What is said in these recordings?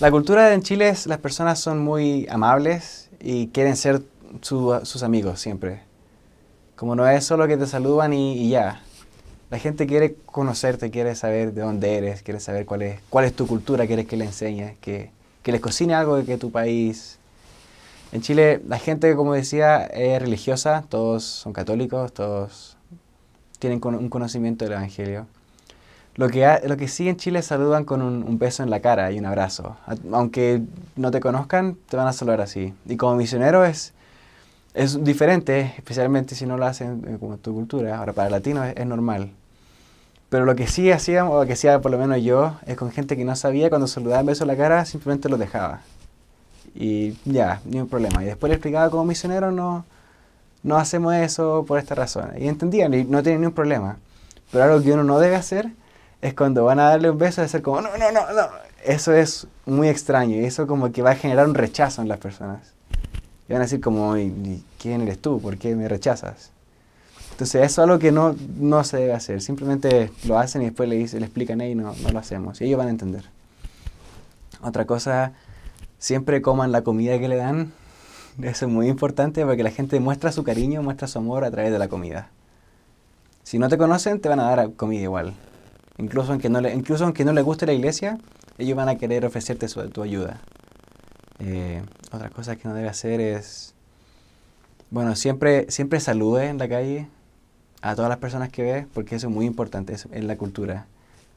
La cultura en Chile es las personas son muy amables y quieren ser sus amigos siempre. Como no es solo que te saludan y, ya. La gente quiere conocerte, quiere saber de dónde eres, quiere saber cuál es, cuál es tu cultura, quieres que le enseñes, que, que les cocine algo de que tu país. En Chile la gente, como decía, es religiosa, todos son católicos, todos tienen un conocimiento del Evangelio. Lo que, lo que sí en Chile saludan con un, beso en la cara y un abrazo. Aunque no te conozcan, te van a saludar así. Y como misionero es, es diferente, especialmente si no lo hacen eh, como tu cultura. Ahora, para latinos es, normal. Pero lo que sí hacíamos, o que hacía por lo menos yo, es con gente que no sabía, cuando saludaban beso en la cara, simplemente los dejaba. Y ya, ni un problema. Y después le explicaba como misionero, no, no hacemos eso por esta razón. Y entendían, y no tienen ningún problema. Pero algo que uno no debe hacer es cuando van a darle un beso, y hacer como, no, no, no, no. Eso es muy extraño y eso como que va a generar un rechazo en las personas. Y van a decir como, quién eres tú? ¿Por qué me rechazas? Entonces eso es algo que no, se debe hacer. Simplemente lo hacen y después le, dicen, le explican, ahí no, no lo hacemos. Y ellos van a entender. Otra cosa, siempre coman la comida que le dan. Eso es muy importante porque la gente muestra su cariño, muestra su amor a través de la comida. Si no te conocen, te van a dar comida igual. Incluso aunque no le, incluso aunque no le guste la iglesia, ellos van a querer ofrecerte su, tu ayuda. Eh, otra cosa que no debe hacer es, bueno, siempre, siempre salude en la calle a todas las personas que ve, porque eso es muy importante en la cultura.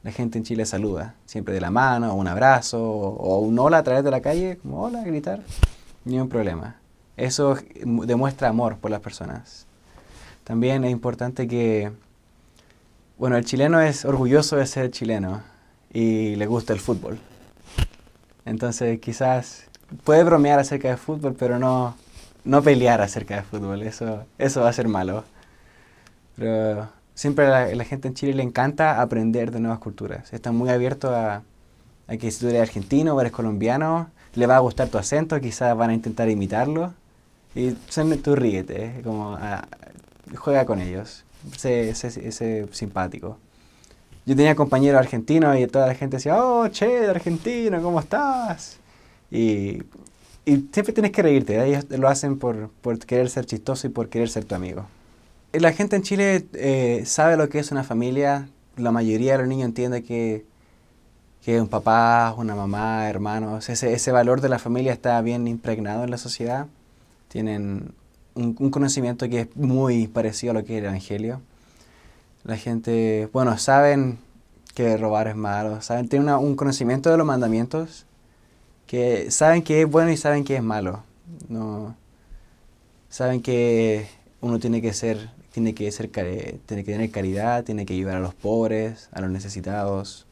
La gente en Chile saluda, siempre de la mano, o un abrazo, o un hola a través de la calle, como hola, gritar, ni un problema. Eso demuestra amor por las personas. También es importante que bueno, el chileno es orgulloso de ser chileno y le gusta el fútbol. Entonces quizás puede bromear acerca de fútbol, pero no, no pelear acerca de fútbol. Eso, eso va a ser malo. Pero siempre a la, gente en Chile le encanta aprender de nuevas culturas. Está muy abierto a, que si tú eres argentino o eres colombiano, le va a gustar tu acento, quizás van a intentar imitarlo. Y tú ríete, como ah, juega con ellos ese, ese, simpático. Yo tenía compañeros argentinos y toda la gente decía, oh, che, de Argentina, ¿cómo estás? Y, y siempre tienes que reírte, ellos lo hacen por, por, querer ser chistoso y por querer ser tu amigo. La gente en Chile eh, sabe lo que es una familia, la mayoría de los niños entiende que, que un papá, una mamá, hermanos, ese, ese valor de la familia está bien impregnado en la sociedad. Tienen un, conocimiento que es muy parecido a lo que es el Evangelio. La gente, bueno, saben que robar es malo, saben, tienen un conocimiento de los mandamientos, que saben que es bueno y saben que es malo. No, saben que uno tiene que ser, tiene que ser, tiene que tener caridad, tiene que ayudar a los pobres, a los necesitados.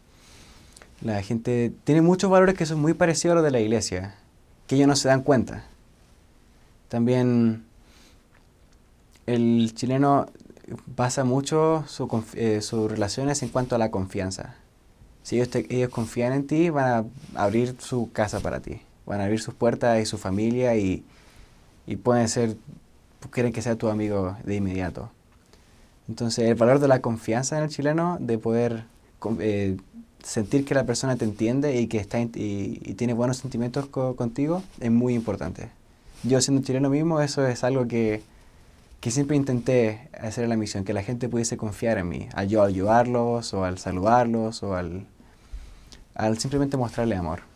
La gente tiene muchos valores que son muy parecidos a los de la iglesia, que ellos no se dan cuenta. También el chileno basa mucho eh, sus relaciones en cuanto a la confianza. Si ellos, confían en ti, van a abrir su casa para ti, van a abrir sus puertas y su familia y, y pueden ser, quieren que sea tu amigo de inmediato. Entonces, el valor de la confianza en el chileno, de poder eh, sentir que la persona te entiende y que está y, y tiene buenos sentimientos contigo, es muy importante. Yo siendo chileno mismo, eso es algo que que siempre intenté hacer la misión, que la gente pudiese confiar en mí, al yo ayudarlos o al saludarlos o al, al simplemente mostrarle amor.